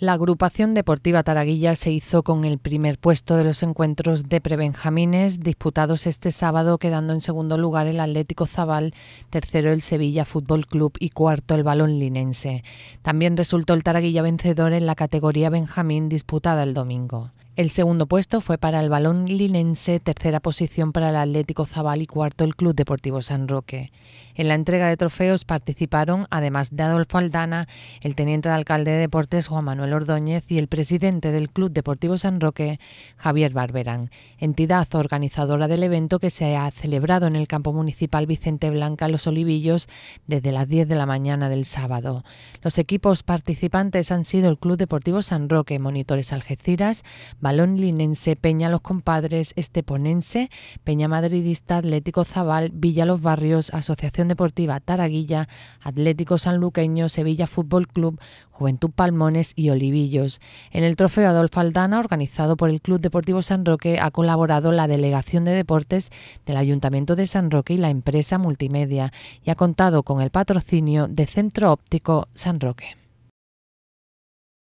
La agrupación deportiva Taraguilla se hizo con el primer puesto de los encuentros de prebenjamines disputados este sábado, quedando en segundo lugar el Atlético Zabal, tercero el Sevilla Fútbol Club y cuarto el Balón Linense. También resultó el Taraguilla vencedor en la categoría Benjamín disputada el domingo. El segundo puesto fue para el balón linense, tercera posición para el Atlético Zabal y cuarto el Club Deportivo San Roque. En la entrega de trofeos participaron, además de Adolfo Aldana, el teniente de alcalde de Deportes Juan Manuel Ordóñez y el presidente del Club Deportivo San Roque, Javier Barberán, entidad organizadora del evento que se ha celebrado en el campo municipal Vicente Blanca Los Olivillos desde las 10 de la mañana del sábado. Los equipos participantes han sido el Club Deportivo San Roque, Monitores Algeciras, Balón Linense, Peña Los Compadres, Esteponense, Peña Madridista, Atlético Zabal, Villa Los Barrios, Asociación Deportiva Taraguilla, Atlético Sanluqueño, Sevilla Fútbol Club, Juventud Palmones y Olivillos. En el trofeo Adolfo Aldana, organizado por el Club Deportivo San Roque, ha colaborado la Delegación de Deportes del Ayuntamiento de San Roque y la empresa multimedia y ha contado con el patrocinio de Centro Óptico San Roque.